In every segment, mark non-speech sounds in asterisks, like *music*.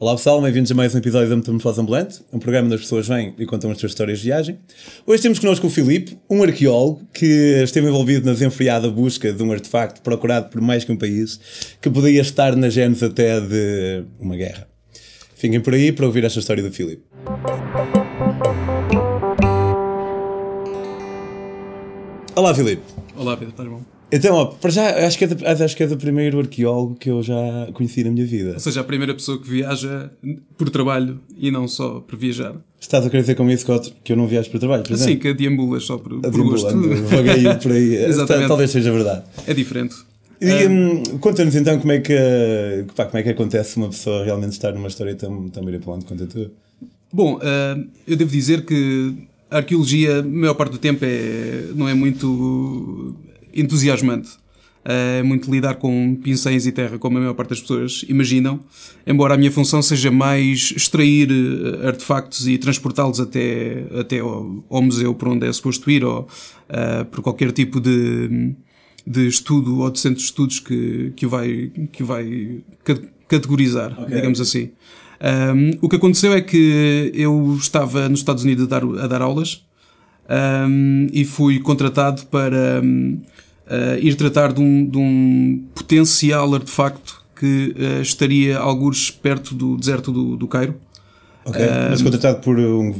Olá pessoal, bem-vindos a mais um episódio da Metamorfose Ambulante, um programa onde as pessoas vêm e contam as suas histórias de viagem. Hoje temos connosco o Filipe, um arqueólogo que esteve envolvido na desenfreada busca de um artefacto procurado por mais que um país, que poderia estar nas gênese até de uma guerra. Fiquem por aí para ouvir esta história do Filipe. Olá Filipe. Olá Pedro, estás bom? Então, ó, para já, acho que, é do, acho que é do primeiro arqueólogo que eu já conheci na minha vida. Ou seja, a primeira pessoa que viaja por trabalho e não só por viajar. Estás a querer dizer com isso que eu não viajo por trabalho, por exemplo? Sim, que a Diambula só por, por gosto. por aí. *laughs* Exatamente. Talvez seja verdade. É diferente. E é. um, conta-nos então como é, que, pá, como é que acontece uma pessoa realmente estar numa história tão, tão mirabolante quanto a tua? Bom, uh, eu devo dizer que a arqueologia, a maior parte do tempo, é, não é muito entusiasmante. É muito lidar com pincéis e terra, como a maior parte das pessoas imaginam, embora a minha função seja mais extrair eh, artefactos e transportá-los até, até ao, ao, museu por onde é suposto ir, ou uh, por qualquer tipo de, de estudo ou de centro de estudos que, que, vai, que vai categorizar, okay. digamos assim. Um, o que aconteceu é que eu estava nos Estados Unidos a dar, a dar aulas um, e fui contratado para um, uh, ah, ir tratar de um, de um, potencial artefacto que uh, estaria alguns perto do deserto do, do Cairo. Ok, mas contratado por um,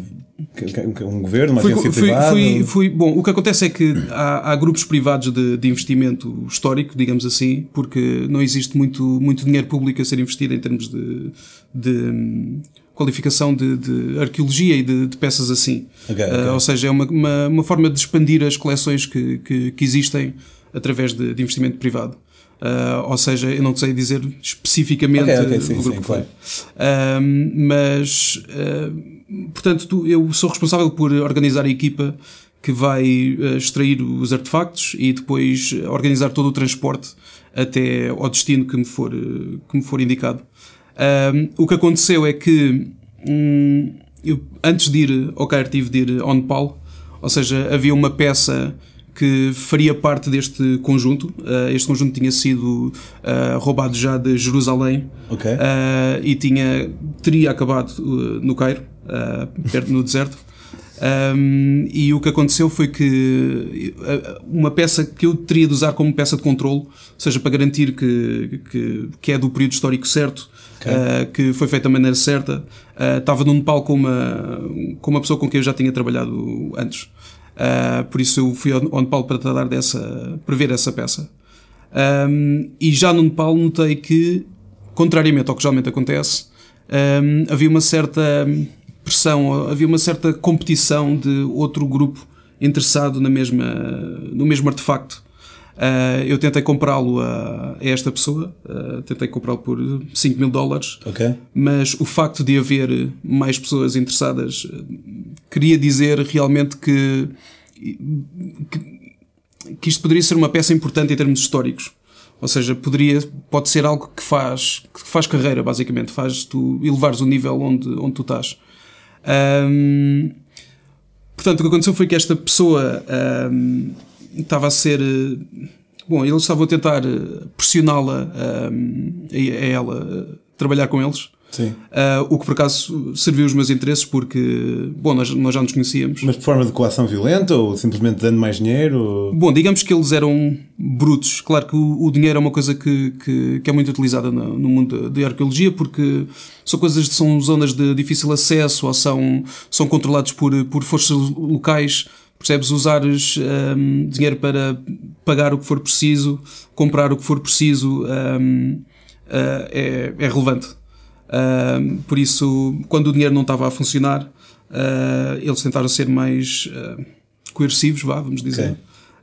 um governo, uma fui, agência fui, privada? Fui, fui, bom, o que acontece é que há, há grupos privados de, de, investimento histórico, digamos assim, porque não existe muito, muito dinheiro público a ser investido em termos de, de qualificação de, de arqueologia e de, de peças assim. Okay, ah, okay. Uh, ou seja, é uma, uma, uma, forma de expandir as coleções que, que, que existem através de, de investimento privado. Uh, ou seja, eu não sei dizer especificamente okay, okay, sim, do grupo sim, claro. uh, mas, uh, portanto, tu, eu sou responsável por organizar a equipa que vai extrair os artefactos e depois organizar todo o transporte até ao destino que me for, que me for indicado. Um, o que aconteceu é que um, eu, antes de ir ao Cairo tive de ir on Nepal, ou seja, havia uma peça que faria parte deste conjunto. Uh, este conjunto tinha sido uh, roubado já de Jerusalém okay. uh, e tinha, teria acabado no Cairo, perto no deserto. Um, e o que aconteceu foi que eh, uma peça que eu teria de usar como peça de controlo, ou seja, para garantir que, que, que é do período histórico certo, okay. uh, que foi feita da maneira certa, uh, estava num Nepal com uma, com uma pessoa com quem eu já tinha trabalhado antes. Uh, por isso eu fui ao, Nepal para tratar dessa, prever essa peça. Um, e já no Nepal notei que, contrariamente ao que geralmente acontece, um, havia uma certa pressão, havia uma certa competição de outro grupo interessado na mesma, no mesmo artefacto. Ah, eu tentei comprá-lo a, esta pessoa, ah, tentei comprá-lo por 5 mil dólares, okay. mas o facto de haver mais pessoas interessadas ah, queria dizer realmente que, que, que, isto poderia ser uma peça importante em termos históricos. Ou seja, poderia, pode ser algo que faz, que faz carreira, basicamente, faz tu elevares o nível onde, onde tu estás. Um, portanto, o que aconteceu foi que esta pessoa um, estava a ser. Eh, bom, eles estavam a tentar eh, pressioná-la, um, a, ela, eh, trabalhar com eles. Sim. Uh, o que por acaso serviu os meus interesses porque, bom, nós, nós já nos conhecíamos. Mas de forma de coação violenta ou simplesmente dando mais dinheiro? Ou... Bom, digamos que eles eram brutos. Claro que o, o dinheiro é uma coisa que, que, que é muito utilizada no, no mundo da arqueologia porque são coisas são zonas de difícil acesso ou são, são controlados por, por forças locais percebes? Usares um, dinheiro para pagar o que for preciso, comprar o que for preciso, um, uh, ah, é, é relevante por isso, quando o dinheiro não estava a funcionar, uh, eles tentaram ser mais uh, coercivos, vá, vamos dizer. Okay.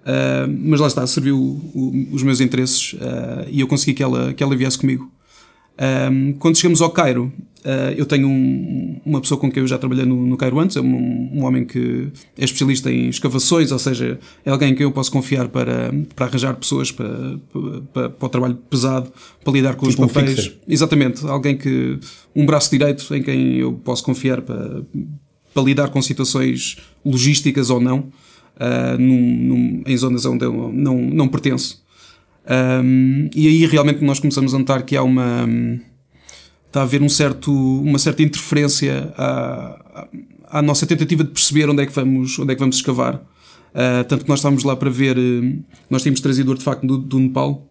Ah, mas lá está, serviu o, o, os meus interesses e eu consegui que ela, que ela viesse comigo. Um, quando chegamos ao Cairo, uh, eu tenho um, uma pessoa com quem eu já trabalhei no, no Cairo antes, é um, um, homem que é especialista em escavações, ou seja, é alguém que eu posso confiar para, para arranjar pessoas para, para, para o trabalho pesado, para lidar com tipo os papéis. Exatamente, alguém que. um braço direito em quem eu posso confiar para, para lidar com situações logísticas ou não, uh, num, num, em zonas onde eu não, não pertenço. Um, e aí realmente nós começamos a notar que há uma. Hum, está a haver um certo, uma certa interferência à, à, nossa tentativa de perceber onde é que vamos, onde é que vamos escavar. Uh, tanto que nós estávamos lá para ver. Hum, nós tínhamos trazido o artefacto do, do Nepal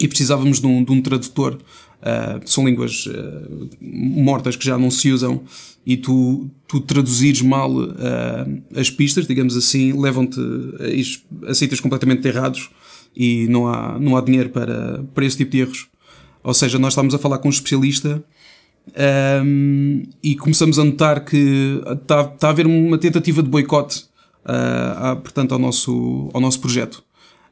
e precisávamos de um, de um tradutor. Uh, são línguas uh, mortas que já não se usam e tu, tu traduzires mal uh, as pistas, digamos assim, levam-te a, a sítios completamente errados e não há, não há dinheiro para, para esse tipo de erros. Ou seja, nós estamos a falar com um especialista um, e começamos a notar que está, está a haver uma tentativa de boicote uh, a, portanto, ao nosso, ao nosso projeto.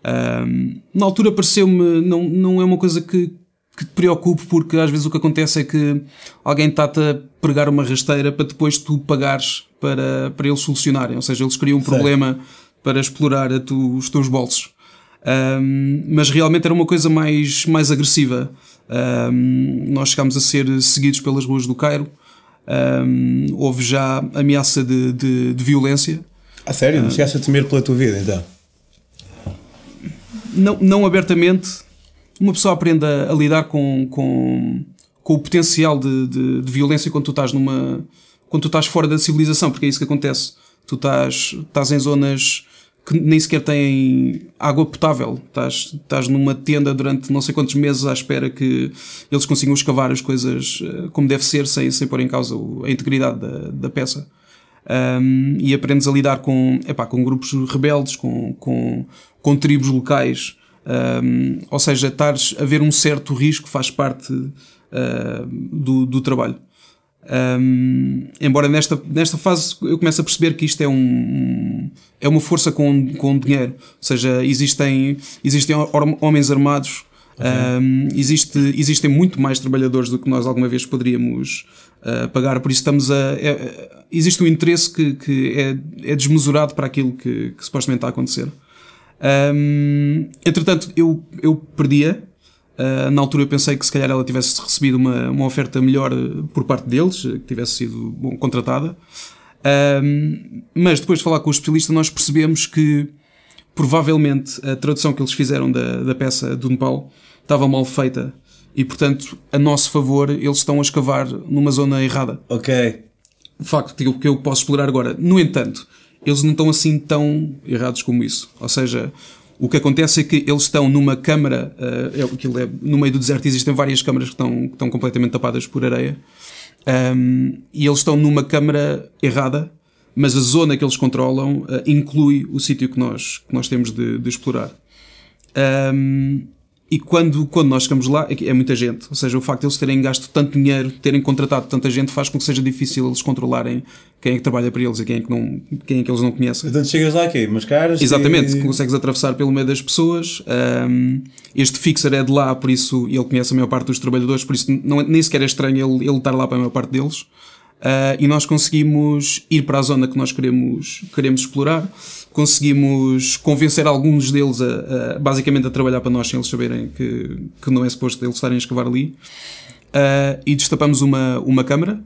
Um, na altura pareceu-me, não, não é uma coisa que, que te preocupe, porque às vezes o que acontece é que alguém está-te a pregar uma rasteira para depois tu pagares para, para eles solucionarem. Ou seja, eles criam um problema para explorar tu, os teus bolsos um, mas realmente era uma coisa mais, mais agressiva. Um, nós chegámos a ser seguidos pelas ruas do Cairo, um, houve já ameaça de, de, de violência. A sério? Não ah. chegaste a temer pela tua vida então? Não, não abertamente. Uma pessoa aprende a, a lidar com, com, com o potencial de, de, de violência quando tu estás numa, quando tu estás fora da civilização, porque é isso que acontece. Tu estás, estás em zonas que nem sequer têm água potável. Estás, estás numa tenda durante não sei quantos meses à espera que eles consigam escavar as coisas eh, como deve ser, sem, sem pôr em causa a integridade da, da peça. Um, e aprendes a lidar com, epá, com grupos rebeldes, com, com, com tribos locais. Um, ou seja, estares a ver um certo risco faz parte uh, do, do trabalho. Um, embora nesta, nesta fase eu comece a perceber que isto é um é uma força com, com dinheiro, ou seja, existem, existem homens armados, um, existe, existem muito mais trabalhadores do que nós alguma vez poderíamos uh, pagar, por isso estamos a. É, existe um interesse que, que é, é desmesurado para aquilo que, que supostamente está a acontecer. Um, entretanto, eu, eu perdia ah, na altura eu pensei que se calhar ela tivesse recebido uma, uma oferta melhor ah, por parte deles, ah, que tivesse sido bom, contratada. mas depois de falar com o especialista, nós percebemos que provavelmente a tradução que eles fizeram da, da peça do Nepal estava mal feita e, portanto, a nosso favor, eles estão a escavar numa zona errada. Ok. Facto que eu posso explorar agora. No entanto, eles não estão assim tão errados como isso. Ou seja, o que acontece é que eles estão numa câmara, uh, é, é, no meio do deserto existem várias câmaras que estão, que estão completamente tapadas por areia, um, e eles estão numa câmara errada, mas a zona que eles controlam uh, inclui o sítio que nós, que nós temos de, de explorar. Um, e quando, quando nós chegamos lá, é, é, muita gente. Ou seja, o facto de eles terem gasto tanto dinheiro, terem contratado tanta gente, faz com que seja difícil eles controlarem quem é que trabalha para eles e quem é que, não, quem é que eles não conhecem. Portanto, chegas lá aqui, é mas caras. Exatamente, é- e... consegues atravessar pelo meio das pessoas. Um, este fixer é de lá, por isso ele conhece a maior parte dos trabalhadores, por isso não, é, nem sequer é estranho ele, ele estar lá para a maior parte deles. Uh, e nós conseguimos ir para a zona que nós queremos, queremos explorar, conseguimos convencer alguns deles a, a basicamente a trabalhar para nós sem eles saberem que, que não é suposto eles estarem a escavar ali. Uh, e destapamos uma, uma câmara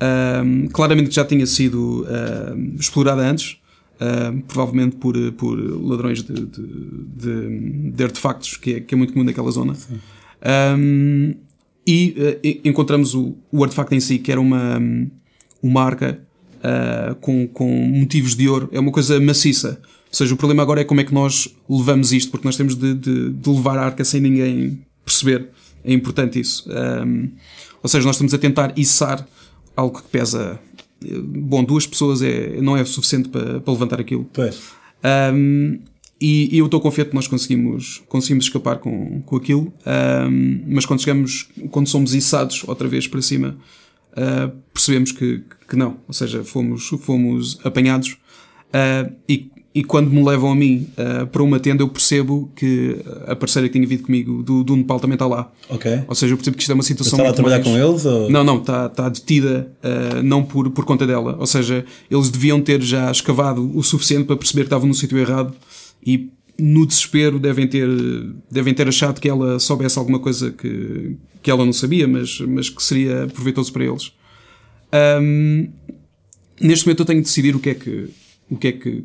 um, claramente já tinha sido um, explorada antes, um, provavelmente por, por ladrões de, de, de, de artefactos, que é, que é, muito comum naquela zona. e uh, encontramos o, o, artefacto em si, que era uma, uma arca uh, com, com motivos de ouro, é uma coisa maciça. Ou seja, o problema agora é como é que nós levamos isto, porque nós temos de, de, de levar a arca sem ninguém perceber. É importante isso. Um, ou seja, nós estamos a tentar içar algo que pesa. Eh, bom, duas pessoas é, não é suficiente para, para levantar aquilo. Pois. Um, e, e, eu estou confiante que nós conseguimos, conseguimos escapar com, com aquilo, um, mas quando chegamos, quando somos içados outra vez para cima, uh, percebemos que, que não, ou seja, fomos, fomos apanhados. Uh, e e quando me levam a mim uh, para uma tenda, eu percebo que a parceira que tinha vindo comigo do, do Nepal também está lá. Ok. Ou seja, eu percebo que isto é uma situação. está lá a trabalhar mais... com eles? Ou... Não, não, está, está detida, uh, não por, por conta dela. Ou seja, eles deviam ter já escavado o suficiente para perceber que estavam no sítio errado e no desespero devem ter, devem ter achado que ela soubesse alguma coisa que, que ela não sabia, mas, mas que seria proveitoso para eles. Um, neste momento eu tenho de decidir o que é que, o que, é que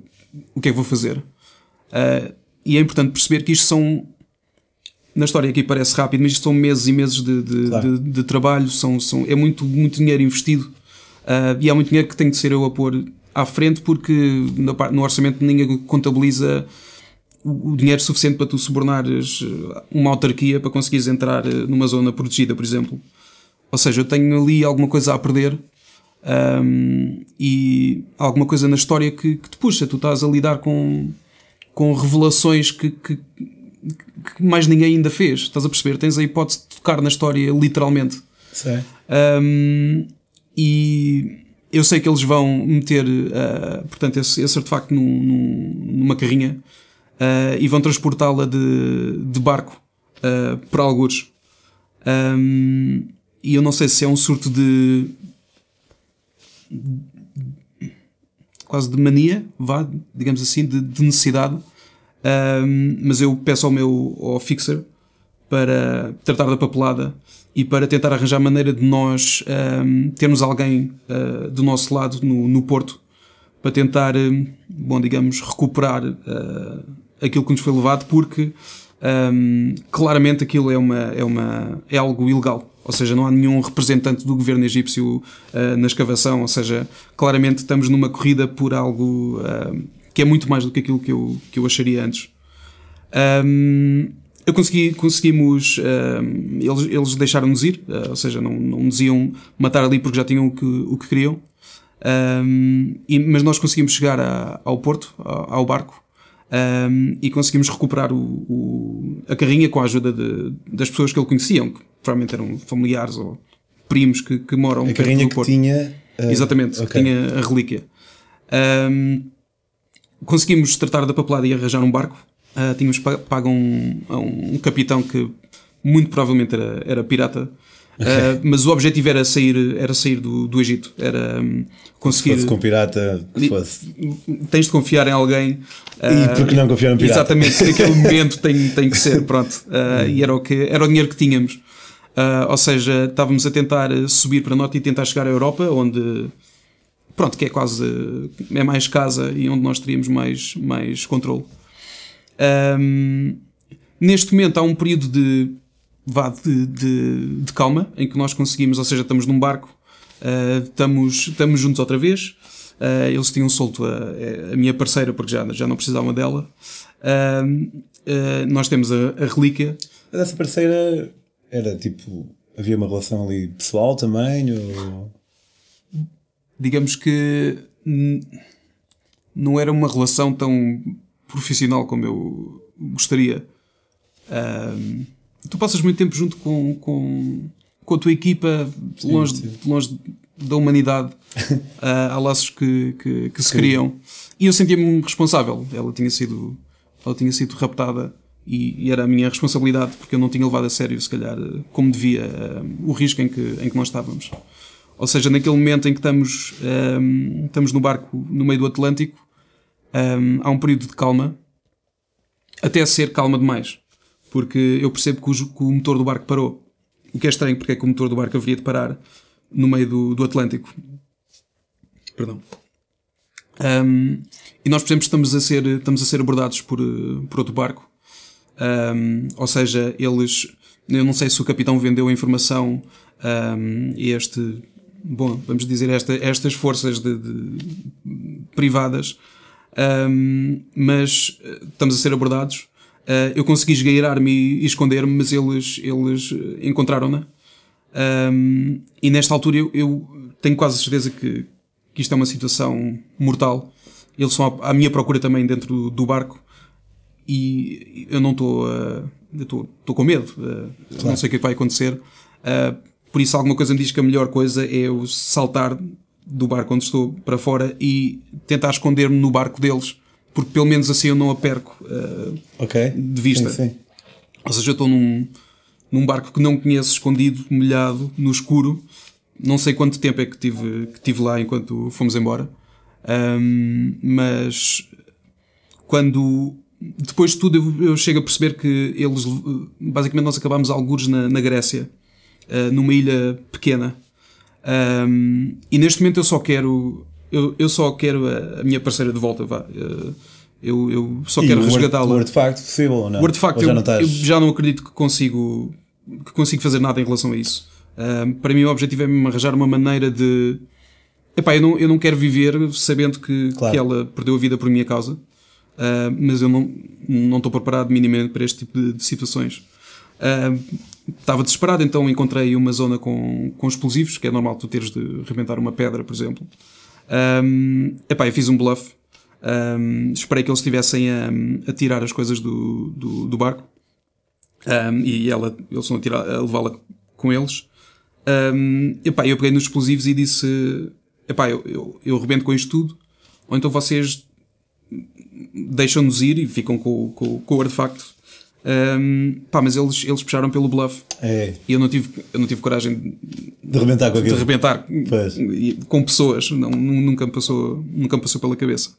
o que é que vou fazer? Uh, e é importante perceber que isto são. Na história aqui parece rápido, mas isto são meses e meses de, de, claro. de, de trabalho, são, são, é muito, muito dinheiro investido uh, e há muito dinheiro que tenho de ser eu a pôr à frente porque no, no orçamento ninguém contabiliza o dinheiro suficiente para tu subornares eh, uma autarquia para conseguires entrar numa zona protegida, por exemplo. Ou seja, eu tenho ali alguma coisa a perder um, e alguma coisa na história que, que, te puxa. Tu estás a lidar com, com revelações que, que, que, mais ninguém ainda fez. Estás a perceber? Tens a hipótese de tocar na história literalmente. Sim. Um, e eu sei que eles vão meter uh, portanto, esse, esse artefacto num, num, numa carrinha uh, e vão transportá-la de, de, barco uh, para algures. Um, e eu não sei se é um surto de quase de mania, vá, digamos assim, de, de necessidade. Um, mas eu peço ao meu ao fixer para tratar da papelada e para tentar arranjar maneira de nós um, termos alguém uh, do nosso lado no, no Porto para tentar, um, bom, digamos, recuperar uh, aquilo que nos foi levado, porque claramente aquilo é, uma, é, uma, é algo ilegal ou seja, não há nenhum representante do governo egípcio uh, na escavação, ou seja, claramente estamos numa corrida por algo uh, que é muito mais do que aquilo que eu, que eu acharia antes. Um, eu consegui, conseguimos, eh, eles, eles deixaram-nos ir, ou seja, não, não nos iam matar ali porque já tinham o que, o que queriam, um, e, mas nós conseguimos chegar a, ao porto, ao barco, um, e conseguimos recuperar o, o, a carrinha com a ajuda de, das pessoas que ele conheciam, que provavelmente eram familiares ou primos que, que moram a carrinha que Porto. tinha uh, exatamente okay. que tinha a relíquia um, conseguimos tratar da papelada e arranjar um barco uh, tínhamos pago um, um, capitão que muito provavelmente era, era pirata Uh, mas o objetivo era sair, era sair do, do Egito, era um, conseguir. fosse com pirata, que fosse. Tens de confiar em alguém. Uh, e ah, porque não confiar em pirata? Exatamente, naquele *laughs* momento tem, tem que ser, pronto. Uh, e era o, que, era o dinheiro que tínhamos. ou seja, estávamos a tentar subir para norte e tentar chegar à Europa, onde. Pronto, que é quase. é mais casa e onde nós teríamos mais, mais controle. Um, neste momento há um período de vá de, de, de, calma, em que nós conseguimos, ou seja, estamos num barco, uh, estamos, estamos juntos outra vez. Uh, eles tinham solto a, a, minha parceira, porque já, já não precisavam dela. Uh, nós temos a, a relíquia. Mas essa parceira era tipo. Havia uma relação ali pessoal também? Ou... Digamos que não era uma relação tão profissional como eu gostaria tu passas muito tempo junto com, com, com a tua equipa, sim, longe, sim. longe da humanidade. uh, *laughs* há laços que, que, que se criam. E eu sentia-me responsável. Ela tinha sido, ela tinha sido raptada e, e, era a minha responsabilidade porque eu não tinha levado a sério, se calhar, como devia, ah, o risco em que, em que nós estávamos. Ou seja, naquele momento em que estamos, um, ah, estamos no barco no meio do Atlântico, um, há um período de calma, até ser calma demais porque eu percebo que o, que o, motor do barco parou. O que é estranho, porque é que o motor do barco haveria de parar no meio do, do Atlântico. Perdão. Um, e nós, por exemplo, estamos a ser, estamos a ser abordados por, por outro barco. Um, ou seja, eles. Eu não sei se o capitão vendeu a informação a um, este. Bom, vamos dizer, esta, estas forças de, de privadas, mas eh, estamos a ser abordados Uh, eu consegui esgueirar-me e esconder-me, mas eles, eles eh, encontraram-na. Um, e nesta altura eu, eu, tenho quase certeza que, que isto é uma situação mortal. Eles são à, à minha procura também dentro do, do barco e eu não estou. Uh, estou com medo, uh, claro. não sei o que é vai acontecer. Uh, por isso, alguma coisa me diz que a melhor coisa é eu saltar do barco onde estou para fora e tentar esconder-me no barco deles porque pelo menos assim eu não a perco uh, okay. de vista. Sim, sim. Ou seja, eu estou num, num barco que não conheço, escondido, molhado, no escuro. Não sei quanto tempo é que tive, que tive lá enquanto fomos embora, um, mas quando depois de tudo eu, eu, chego a perceber que eles basicamente nós acabámos alguns na, na Grécia, uh, numa ilha pequena. Um, e neste momento eu só quero eu, eu só quero a, a minha parceira de volta, vá. Eh, eu, eu só quero resgatá-la. O artefacto possível ou não? O artefacto, eu, eu, já não acredito que consigo, que consigo fazer nada em relação a isso. Um, eh, para mim, o objetivo é me arranjar uma maneira de. Epá, eu não, eu não quero viver sabendo que, claro. que ela perdeu a vida por minha causa, uh, mas eu não, não estou preparado minimamente para este tipo de, de situações. Uh, estava desesperado, então encontrei uma zona com, com explosivos, que é normal tu teres de arrebentar uma pedra, por exemplo. Um, epá, eu fiz um bluff. Um, esperei que eles estivessem a, a, tirar as coisas do, do, do barco. Um, e ela, eles estão a, tirar, a levá-la com eles. Um, epá, eu peguei nos explosivos e disse: epá, eu, eu, eu rebento com isto tudo, ou então vocês deixam-nos ir e ficam com, com, com o artefacto um, pá, mas eles, eles puxaram pelo bluff é. e eu não tive, eu não tive coragem de, de arrebentar com aquilo. De arrebentar com pessoas, não, nunca, me passou, nunca me passou pela cabeça.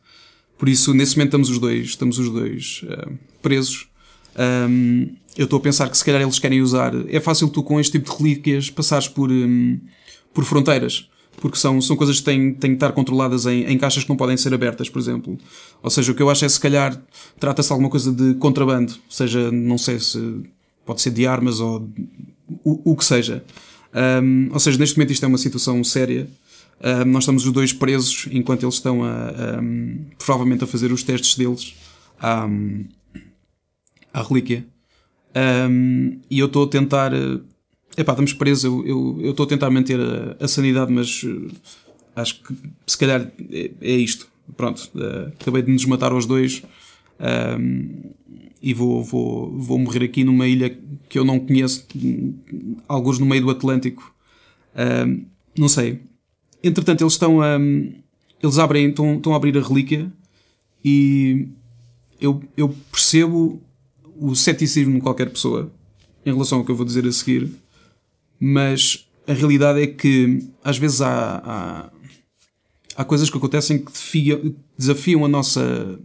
Por isso, nesse momento, estamos os dois, estamos os dois uh, presos. Um, eu estou a pensar que se calhar eles querem usar. É fácil tu, com este tipo de relíquias, passares por, um, por fronteiras porque são, são coisas que têm, têm estar controladas em, em caixas que não podem ser abertas, por exemplo. Ou seja, o que eu acho é se calhar trata-se de alguma coisa de contrabando, seja, não sei se pode ser de armas ou o, o que seja. Um, ou seja, neste momento isto é uma situação séria. Um, nós estamos os dois presos enquanto eles estão a, a provavelmente a fazer os testes deles à, à relíquia. e eu estou a tentar eh, Epá, estamos preso, eu, eu, eu estou a tentar manter a, a sanidade, mas uh, acho que se calhar é, é isto. Pronto, uh, acabei de nos matar os dois um, ehm, e vou, vou, vou morrer aqui numa ilha que eu não conheço, alguns no meio do Atlântico. Um, ehm, não sei. Entretanto, eles estão a. Ehm, eles abrem, estão, estão a abrir a relíquia e eu, eu percebo o ceticismo de qualquer pessoa em relação ao que eu vou dizer a seguir mas a realidade é que às vezes há, há, há coisas que acontecem que desafiam a nossa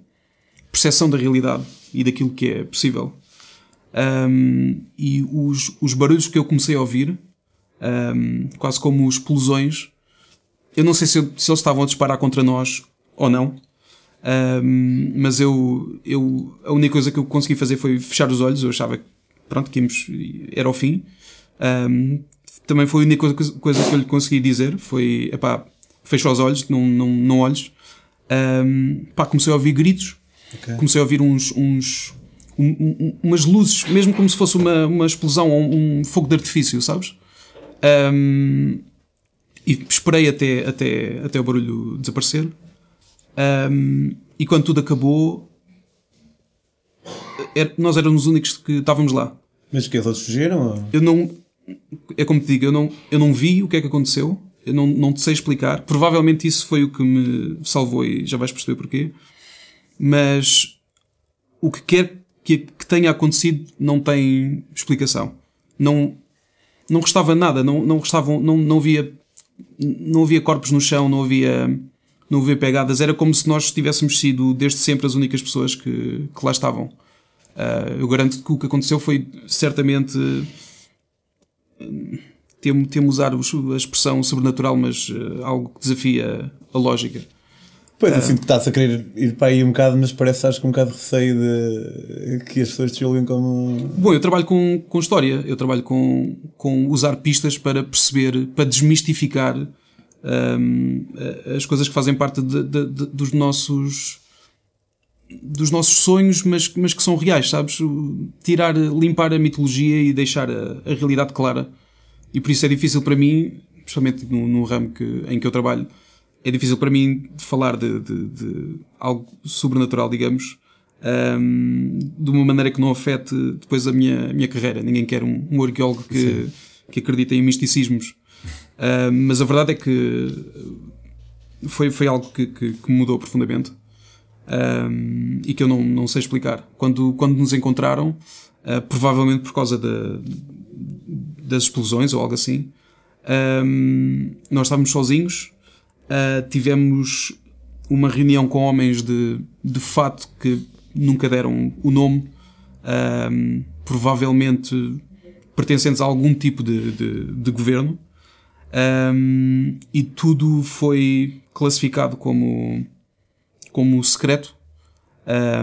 percepção da realidade e daquilo que é possível. Um, e os, os barulhos que eu comecei a ouvir, um, quase como explosões, eu não sei se, se eles estavam a disparar contra nós ou não, um, mas eu, eu a única coisa que eu consegui fazer foi fechar os olhos. Eu achava que pronto, que íamos, era o fim. Um, também foi a única coisa que eu lhe consegui dizer. Foi, epá, fecha os olhos, não, não, não olhos Um, pá, comecei a ouvir gritos. Okay. Comecei a ouvir uns, uns um, um, umas luzes, mesmo como se fosse uma, uma explosão ou um, um fogo de artifício, sabes? Um, e esperei até, até, até o barulho desaparecer. e quando tudo acabou, eh, era, nós éramos os únicos que estávamos lá. Mas que eles fugiram? Eu não, é como te digo, eu não, eu não vi o que é que aconteceu, eu não, não te sei explicar. Provavelmente isso foi o que me salvou e já vais perceber porquê. Mas o que quer que, que tenha acontecido não tem explicação. Não, não restava nada, não, não restavam, não, não havia não havia corpos no chão, não havia não havia pegadas, era como se nós tivéssemos sido desde sempre as únicas pessoas que, que lá estavam. Uh, eu garanto que o que aconteceu foi certamente temo, temo usar a expressão sobrenatural, mas uh, algo que desafia a lógica. Pois, eu eh, sinto que estás a querer ir para aí um bocado, mas parece acho que um bocado de receio de que as pessoas te julguem como. Bom, eu trabalho com, com história, eu trabalho com, com usar pistas para perceber, para desmistificar um, ehm, as coisas que fazem parte de, de, de, dos nossos dos nossos sonhos, mas, mas que são reais, sabes? Tirar, limpar a mitologia e deixar a, a realidade clara. E por isso é difícil para mim, principalmente no, no ramo que, em que eu trabalho, é difícil para mim falar de, de, de algo sobrenatural, digamos, um, de uma maneira que não afete depois a minha, a minha carreira. Ninguém quer um, um arqueólogo que, que acredita em misticismos. Um, mas a verdade é que foi, foi algo que, que, que mudou profundamente um, e que eu não, não sei explicar. Quando, quando nos encontraram, uh, provavelmente por causa de, das explosões ou algo assim, um, nós estávamos sozinhos, uh, tivemos uma reunião com homens de, de fato que nunca deram o nome, um, provavelmente pertencentes a algum tipo de, de, de governo, e tudo foi classificado como como secreto.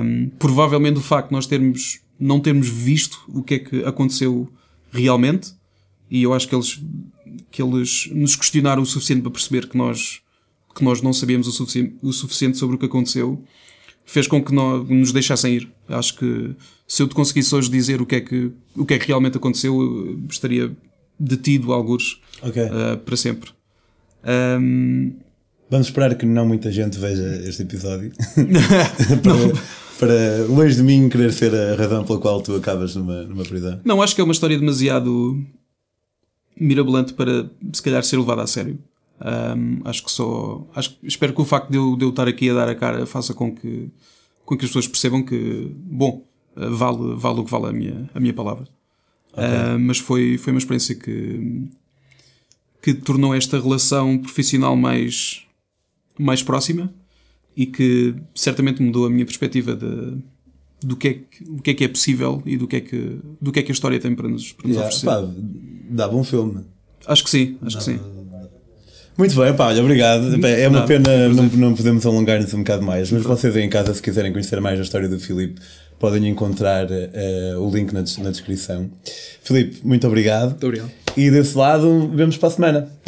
Um, provavelmente o facto de nós termos, não termos visto o que é que aconteceu realmente, e eu acho que eles, que eles nos questionaram o suficiente para perceber que nós, que nós não sabíamos o, sufici o suficiente sobre o que aconteceu, fez com que nós, nos deixassem ir. Acho que se eu te conseguisse hoje dizer o que é que, o que, é que realmente aconteceu, estaria detido, alguns okay. uh, para sempre. Um, Vamos esperar que não muita gente veja este episódio. *laughs* para, para longe de mim querer ser a razão pela qual tu acabas numa, numa prisão. Não, acho que é uma história demasiado mirabolante para se calhar ser levada a sério. Um, acho que só. Acho, espero que o facto de eu, de eu estar aqui a dar a cara faça com que, com que as pessoas percebam que, bom, eh, vale, vale o que vale a minha, a minha palavra. Okay. Ah, mas foi, foi uma experiência que, que tornou esta relação profissional mais mais próxima e que certamente mudou a minha perspectiva de, do que é que, que é que é possível e do que é que, do que, é que a história tem para nos, para nos yeah, oferecer. Pá, dava um filme. Acho que sim, acho dava, que sim. Muito bem, pá, obrigado. é uma pena é não, não podemos alongar-nos um bocado mais, mas vocês aí em casa, se quiserem conhecer mais a história do Filipe, podem encontrar uh, o link na, na descrição. Filipe, muito obrigado. Muito obrigado. E desse lado, vemos para a semana.